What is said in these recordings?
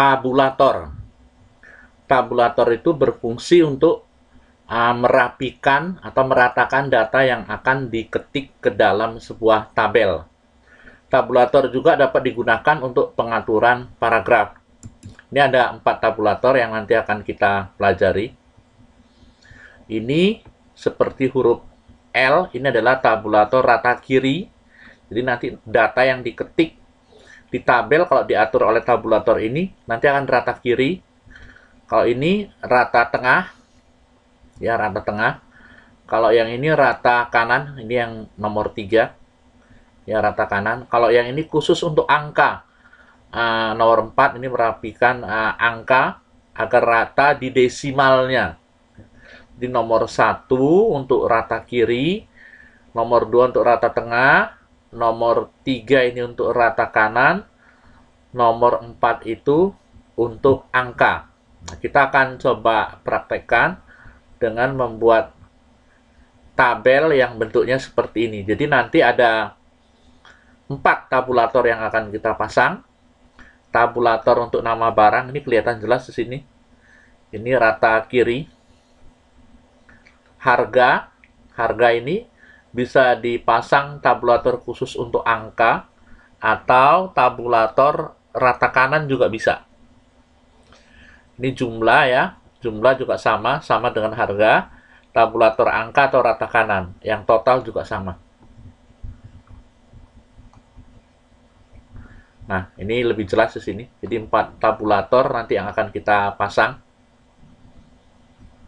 tabulator. Tabulator itu berfungsi untuk uh, merapikan atau meratakan data yang akan diketik ke dalam sebuah tabel. Tabulator juga dapat digunakan untuk pengaturan paragraf. Ini ada empat tabulator yang nanti akan kita pelajari. Ini seperti huruf L, ini adalah tabulator rata kiri. Jadi nanti data yang diketik di tabel kalau diatur oleh tabulator ini nanti akan rata kiri kalau ini rata tengah ya rata tengah kalau yang ini rata kanan ini yang nomor 3 ya rata kanan kalau yang ini khusus untuk angka uh, nomor 4 ini merapikan uh, angka agar rata di desimalnya di nomor 1 untuk rata kiri nomor 2 untuk rata tengah nomor 3 ini untuk rata kanan, nomor 4 itu untuk angka. Nah, kita akan coba praktekkan dengan membuat tabel yang bentuknya seperti ini. Jadi nanti ada empat tabulator yang akan kita pasang. Tabulator untuk nama barang, ini kelihatan jelas di sini. Ini rata kiri. Harga, harga ini bisa dipasang tabulator khusus untuk angka atau tabulator rata kanan juga bisa. Ini jumlah ya, jumlah juga sama, sama dengan harga, tabulator angka atau rata kanan, yang total juga sama. Nah, ini lebih jelas di sini. Jadi empat tabulator nanti yang akan kita pasang.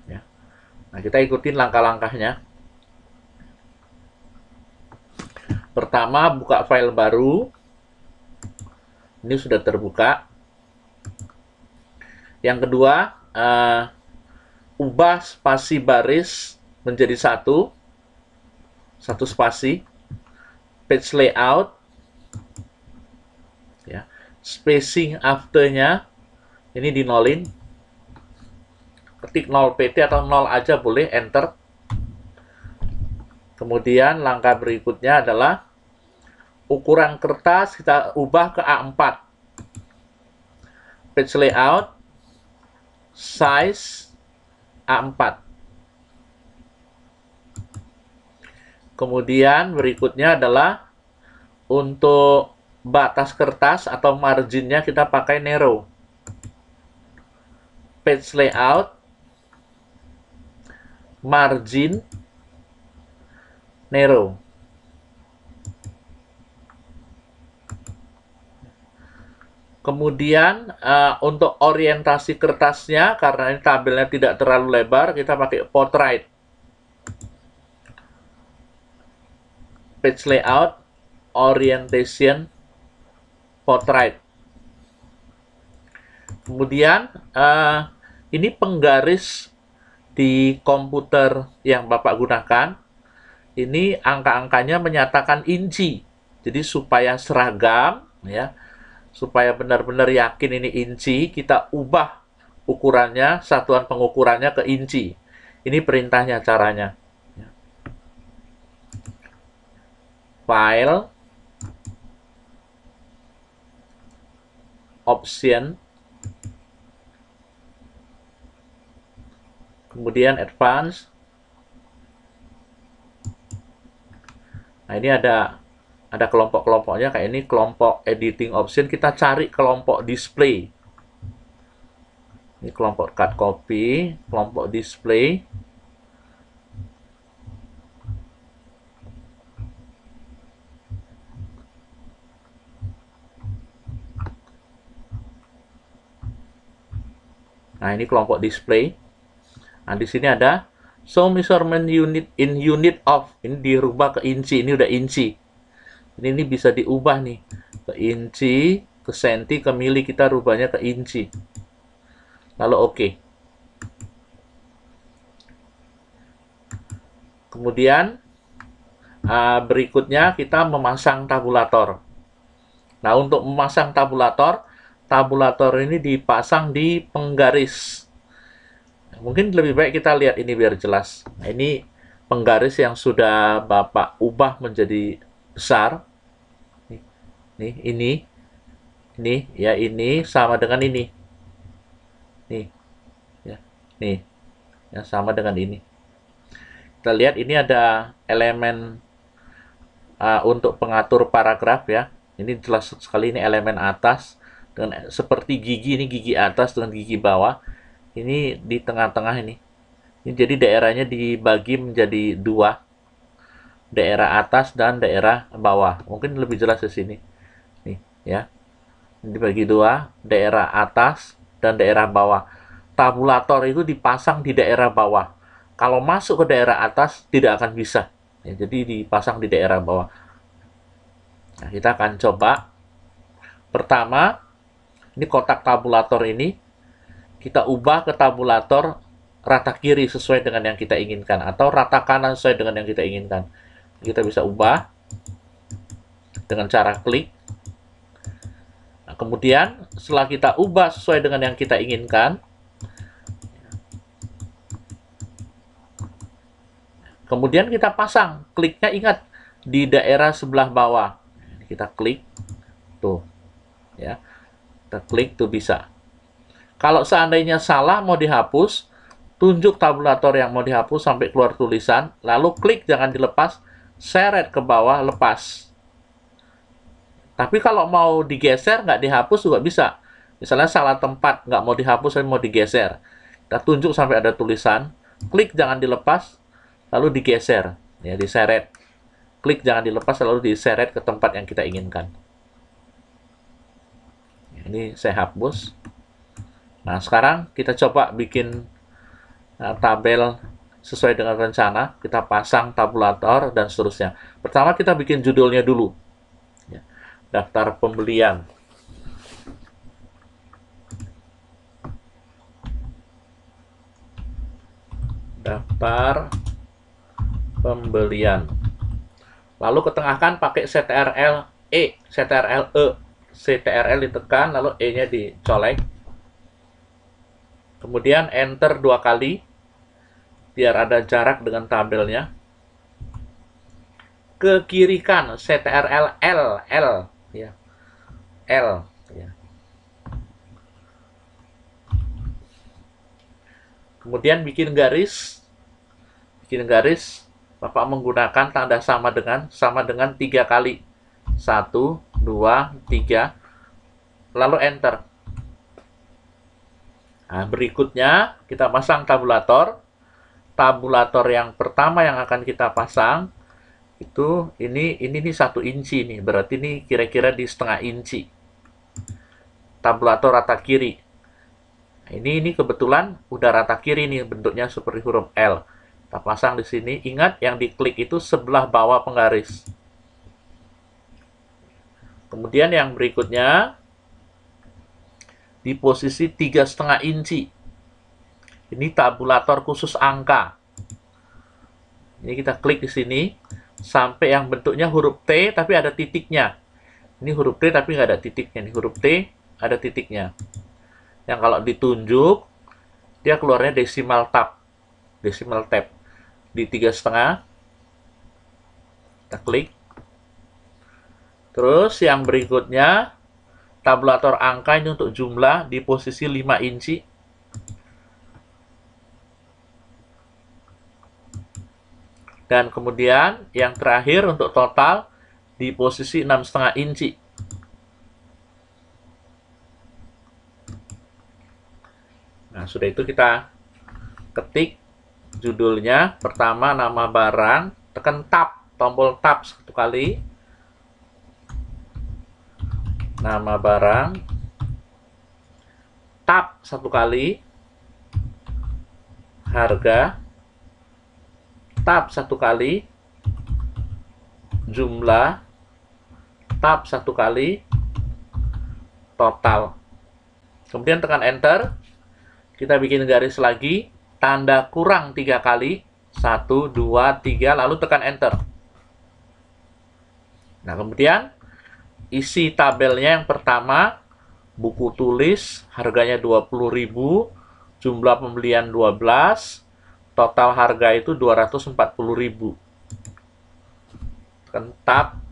Ya. Nah, kita ikutin langkah-langkahnya. Pertama, buka file baru. Ini sudah terbuka. Yang kedua, uh, ubah spasi baris menjadi satu. Satu spasi. Page layout. Ya. Spacing afternya. Ini di nolin. Ketik 0 PT atau 0 aja boleh, enter. Kemudian langkah berikutnya adalah ukuran kertas kita ubah ke A4. Page layout, size A4. Kemudian berikutnya adalah untuk batas kertas atau marginnya kita pakai narrow. Page layout, margin Nero. Kemudian uh, untuk orientasi kertasnya, karena ini tabelnya tidak terlalu lebar, kita pakai portrait. Page layout, orientation, portrait. Kemudian uh, ini penggaris di komputer yang Bapak gunakan ini angka-angkanya menyatakan inci. Jadi supaya seragam ya, supaya benar-benar yakin ini inci, kita ubah ukurannya, satuan pengukurannya ke inci. Ini perintahnya caranya. Ya. File option kemudian advance Nah, ini ada ada kelompok-kelompoknya kayak ini kelompok editing option kita cari kelompok display. Ini kelompok cut copy, kelompok display. Nah, ini kelompok display. Nah, di sini ada So measurement unit in unit of ini dirubah ke inci. Ini udah inci. Ini, ini bisa diubah nih ke inci, ke senti, ke mili kita rubahnya ke inci. Lalu oke. Okay. Kemudian uh, berikutnya kita memasang tabulator. Nah, untuk memasang tabulator, tabulator ini dipasang di penggaris mungkin lebih baik kita lihat ini biar jelas. Nah, ini penggaris yang sudah Bapak ubah menjadi besar. Nih, ini, ini, ya ini sama dengan ini. Nih, ya, nih, ya sama dengan ini. Kita lihat ini ada elemen uh, untuk pengatur paragraf ya. Ini jelas sekali ini elemen atas dengan seperti gigi ini gigi atas dengan gigi bawah ini di tengah-tengah ini. ini jadi daerahnya dibagi menjadi dua daerah atas dan daerah bawah mungkin lebih jelas di sini nih ya dibagi dua daerah atas dan daerah bawah tabulator itu dipasang di daerah bawah kalau masuk ke daerah atas tidak akan bisa ya, jadi dipasang di daerah bawah nah, kita akan coba pertama ini kotak tabulator ini kita ubah ke tabulator rata kiri sesuai dengan yang kita inginkan atau rata kanan sesuai dengan yang kita inginkan. Kita bisa ubah dengan cara klik. Nah, kemudian setelah kita ubah sesuai dengan yang kita inginkan, kemudian kita pasang. Kliknya ingat di daerah sebelah bawah. Kita klik tuh ya. Kita klik tuh bisa. Kalau seandainya salah mau dihapus, tunjuk tabulator yang mau dihapus sampai keluar tulisan, lalu klik jangan dilepas, seret ke bawah, lepas. Tapi kalau mau digeser, nggak dihapus juga bisa. Misalnya salah tempat, nggak mau dihapus, tapi mau digeser. Kita tunjuk sampai ada tulisan, klik jangan dilepas, lalu digeser, ya diseret. Klik jangan dilepas, lalu diseret ke tempat yang kita inginkan. Ya, ini saya hapus. Nah, sekarang kita coba bikin eh, tabel sesuai dengan rencana. Kita pasang tabulator dan seterusnya. Pertama kita bikin judulnya dulu. Ya, daftar pembelian. Daftar pembelian. Lalu ketengahkan pakai CTRL E, CTRL E, CTRL ditekan lalu E-nya dicolek Kemudian enter dua kali biar ada jarak dengan tabelnya. Ke kiri kan CTRL L L ya. L ya. Kemudian bikin garis bikin garis Bapak menggunakan tanda sama dengan sama dengan tiga kali. Satu, dua, tiga. Lalu enter. Nah, berikutnya kita pasang tabulator. Tabulator yang pertama yang akan kita pasang itu ini ini nih satu inci nih berarti ini kira-kira di setengah inci tabulator rata kiri nah, ini ini kebetulan udah rata kiri nih bentuknya seperti huruf L kita pasang di sini ingat yang diklik itu sebelah bawah penggaris kemudian yang berikutnya di posisi tiga setengah inci. Ini tabulator khusus angka. Ini kita klik di sini sampai yang bentuknya huruf T tapi ada titiknya. Ini huruf T tapi nggak ada titiknya. Ini huruf T ada titiknya. Yang kalau ditunjuk dia keluarnya desimal tab, desimal tab di tiga setengah. Kita klik. Terus yang berikutnya tabulator angka ini untuk jumlah di posisi 5 inci. Dan kemudian yang terakhir untuk total di posisi 6,5 inci. Nah, sudah itu kita ketik judulnya. Pertama, nama barang. Tekan tab, tombol tab satu kali nama barang tab satu kali harga tab satu kali jumlah tab satu kali total kemudian tekan enter kita bikin garis lagi tanda kurang tiga kali satu dua tiga lalu tekan enter. Nah, kemudian isi tabelnya yang pertama buku tulis harganya 20.000, jumlah pembelian 12, total harga itu 240.000. Kentap.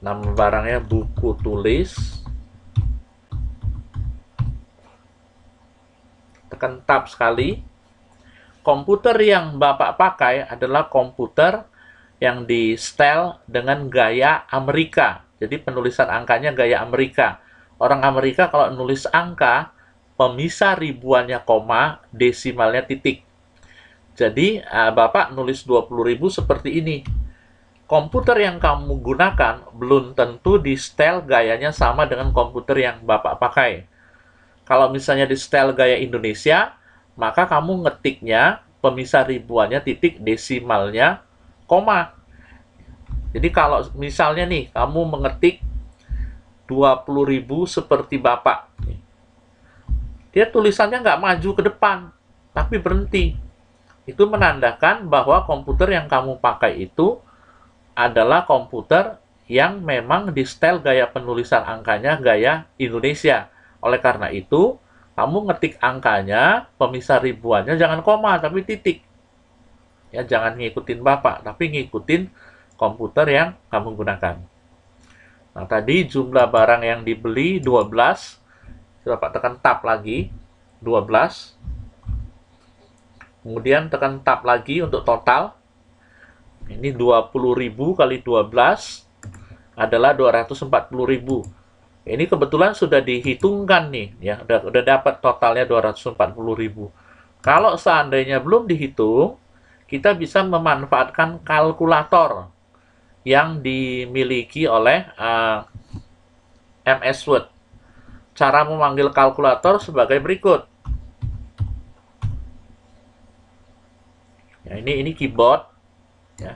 Nama barangnya buku tulis. Tekan tab sekali. Komputer yang Bapak pakai adalah komputer yang di style dengan gaya Amerika. Jadi penulisan angkanya gaya Amerika. Orang Amerika kalau nulis angka, pemisah ribuannya koma, desimalnya titik. Jadi uh, Bapak nulis 20.000 seperti ini. Komputer yang kamu gunakan belum tentu di style gayanya sama dengan komputer yang Bapak pakai. Kalau misalnya di style gaya Indonesia, maka kamu ngetiknya pemisah ribuannya titik desimalnya koma. Jadi kalau misalnya nih kamu mengetik 20.000 seperti Bapak. Dia tulisannya nggak maju ke depan, tapi berhenti. Itu menandakan bahwa komputer yang kamu pakai itu adalah komputer yang memang di style gaya penulisan angkanya gaya Indonesia. Oleh karena itu, kamu ngetik angkanya, pemisah ribuannya jangan koma tapi titik. Ya, jangan ngikutin Bapak, tapi ngikutin komputer yang kamu gunakan. Nah, tadi jumlah barang yang dibeli 12. Kita Pak tekan tab lagi, 12. Kemudian tekan tab lagi untuk total. Ini 20.000 kali 12 adalah 240.000 ini kebetulan sudah dihitungkan nih ya udah, udah dapat totalnya 240.000 kalau seandainya belum dihitung kita bisa memanfaatkan kalkulator yang dimiliki oleh uh, eh, MS Word. Cara memanggil kalkulator sebagai berikut. Ya, ini ini keyboard. Ya.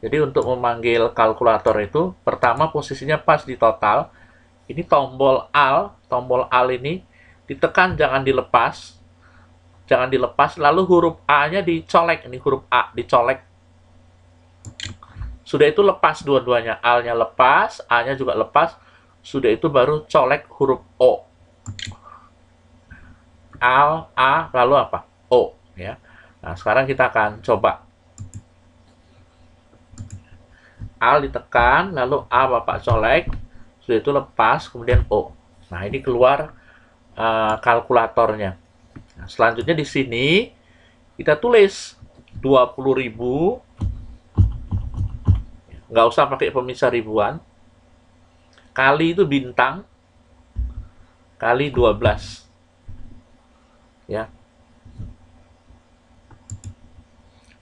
Jadi untuk memanggil kalkulator itu, pertama posisinya pas di total. Ini tombol AL, tombol AL ini ditekan jangan dilepas jangan dilepas lalu huruf A-nya dicolek ini huruf A dicolek sudah itu lepas dua-duanya A-nya lepas A-nya juga lepas sudah itu baru colek huruf O A A lalu apa O ya nah sekarang kita akan coba A ditekan lalu A bapak colek sudah itu lepas kemudian O nah ini keluar uh, kalkulatornya Nah, selanjutnya di sini kita tulis 20.000 nggak usah pakai pemisah ribuan kali itu bintang kali 12 ya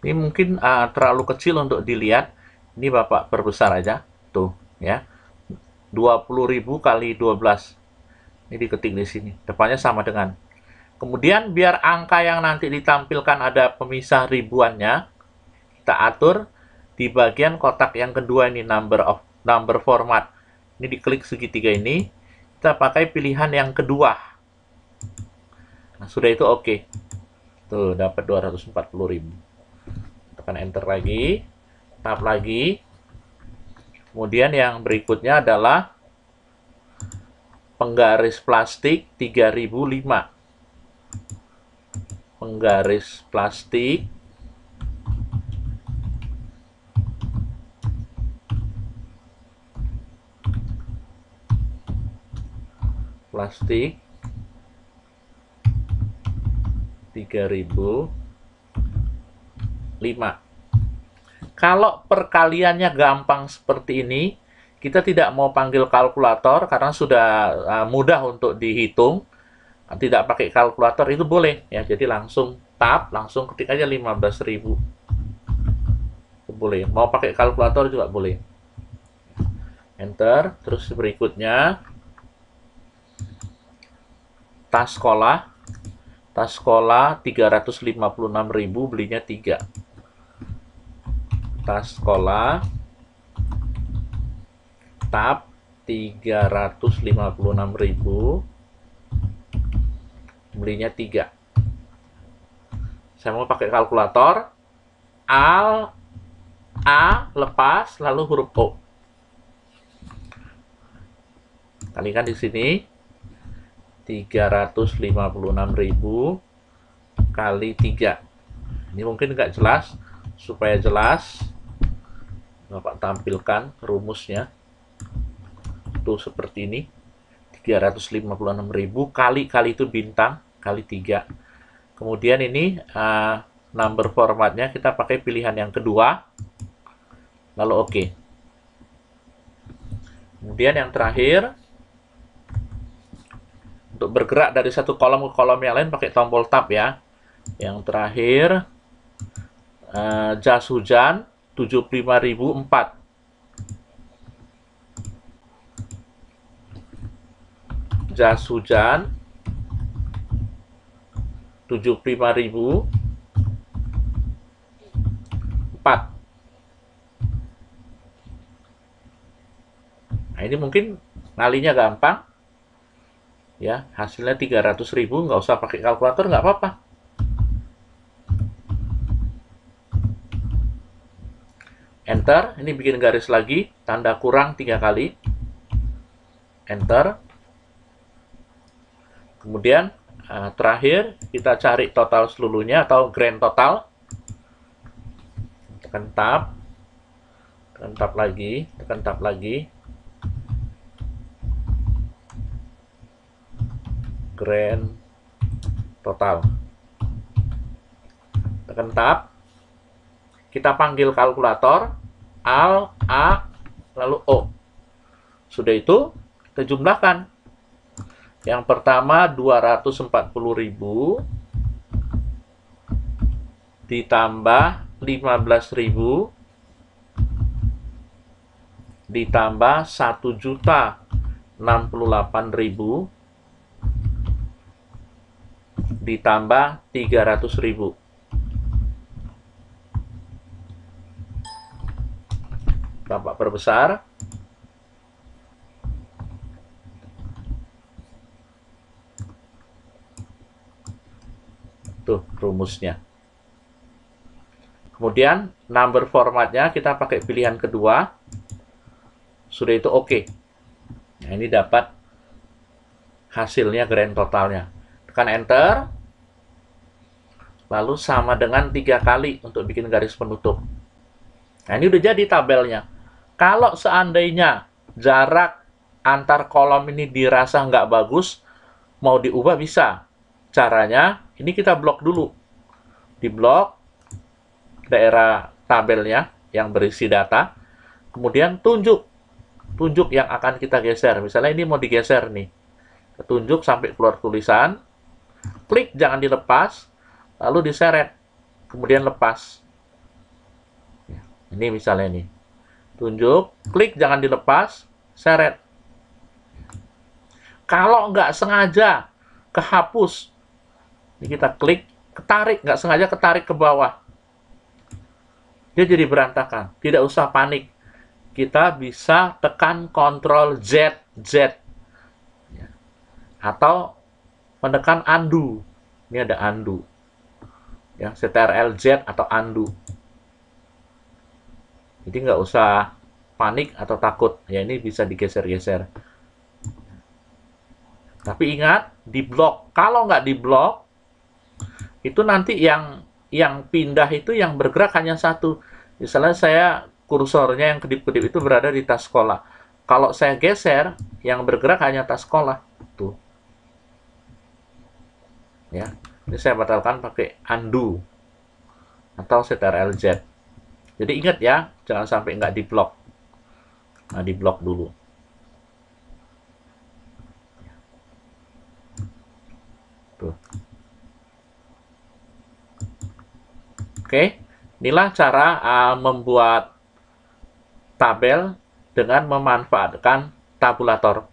ini mungkin uh, terlalu kecil untuk dilihat ini Bapak perbesar aja tuh ya 20.000 kali 12 ini diketik di sini depannya sama dengan Kemudian biar angka yang nanti ditampilkan ada pemisah ribuannya, kita atur di bagian kotak yang kedua ini number of number format. Ini diklik segitiga ini, kita pakai pilihan yang kedua. Nah, sudah itu oke. Okay. Tuh, dapat 240.000. Tekan enter lagi, tap lagi. Kemudian yang berikutnya adalah penggaris plastik 3005 penggaris plastik plastik 3005 kalau perkaliannya gampang seperti ini kita tidak mau panggil kalkulator karena sudah eh, mudah untuk dihitung tidak pakai kalkulator itu boleh ya jadi langsung tap langsung ketik aja 15.000 boleh mau pakai kalkulator juga boleh enter terus berikutnya tas sekolah tas sekolah 356.000 belinya 3 tas sekolah tap 356.000 belinya 3. Saya mau pakai kalkulator. Al, A lepas, lalu huruf O. Kalikan di sini. 356.000 kali 3. Ini mungkin nggak jelas. Supaya jelas, Bapak tampilkan rumusnya. Itu seperti ini. 356.000 kali kali itu bintang kali tiga, Kemudian ini uh, number formatnya kita pakai pilihan yang kedua. Lalu oke. Okay. Kemudian yang terakhir untuk bergerak dari satu kolom ke kolom yang lain pakai tombol tab ya. Yang terakhir uh, jas hujan 75.004. Jas hujan 75000 4 Nah, ini mungkin nalinya gampang. Ya, hasilnya 300.000, nggak usah pakai kalkulator, nggak apa-apa. Enter, ini bikin garis lagi, tanda kurang tiga kali. Enter. Kemudian, Eh, terakhir kita cari total seluruhnya atau grand total. Tekan tab. Tekan tab lagi, tekan tab lagi. Grand total. Tekan tab. Kita panggil kalkulator al a lalu o. Sudah itu kita jumlahkan yang pertama 240.000 ditambah 15.000 ditambah 1 juta 68.000 ditambah 300.000 Bapak perbesar rumusnya. Kemudian number formatnya kita pakai pilihan kedua. Sudah itu oke. Okay. Nah, ini dapat hasilnya grand totalnya. Tekan enter. Lalu sama dengan tiga kali untuk bikin garis penutup. Nah, ini udah jadi tabelnya. Kalau seandainya jarak antar kolom ini dirasa nggak bagus, mau diubah bisa. Caranya, ini kita blok dulu. Di blok daerah tabelnya yang berisi data, kemudian tunjuk tunjuk yang akan kita geser. Misalnya ini mau digeser nih. Tunjuk sampai keluar tulisan, klik jangan dilepas, lalu diseret, kemudian lepas. Ini misalnya ini. Tunjuk, klik jangan dilepas, seret. Kalau nggak sengaja kehapus ini kita klik, ketarik, nggak sengaja ketarik ke bawah. Dia jadi berantakan. Tidak usah panik. Kita bisa tekan Ctrl Z, Z. Atau menekan undo. Ini ada undo. Ya, CTRL Z atau undo. Jadi nggak usah panik atau takut. Ya, ini bisa digeser-geser. Tapi ingat, di blok. Kalau nggak di blok, itu nanti yang yang pindah itu yang bergerak hanya satu. Misalnya saya kursornya yang kedip-kedip itu berada di tas sekolah. Kalau saya geser, yang bergerak hanya tas sekolah. Tuh. Ya. Ini saya batalkan pakai undo atau ctrl-z. Jadi ingat ya, jangan sampai nggak di-block. Nah, di-block dulu. Tuh. Oke, inilah cara uh, membuat tabel dengan memanfaatkan tabulator.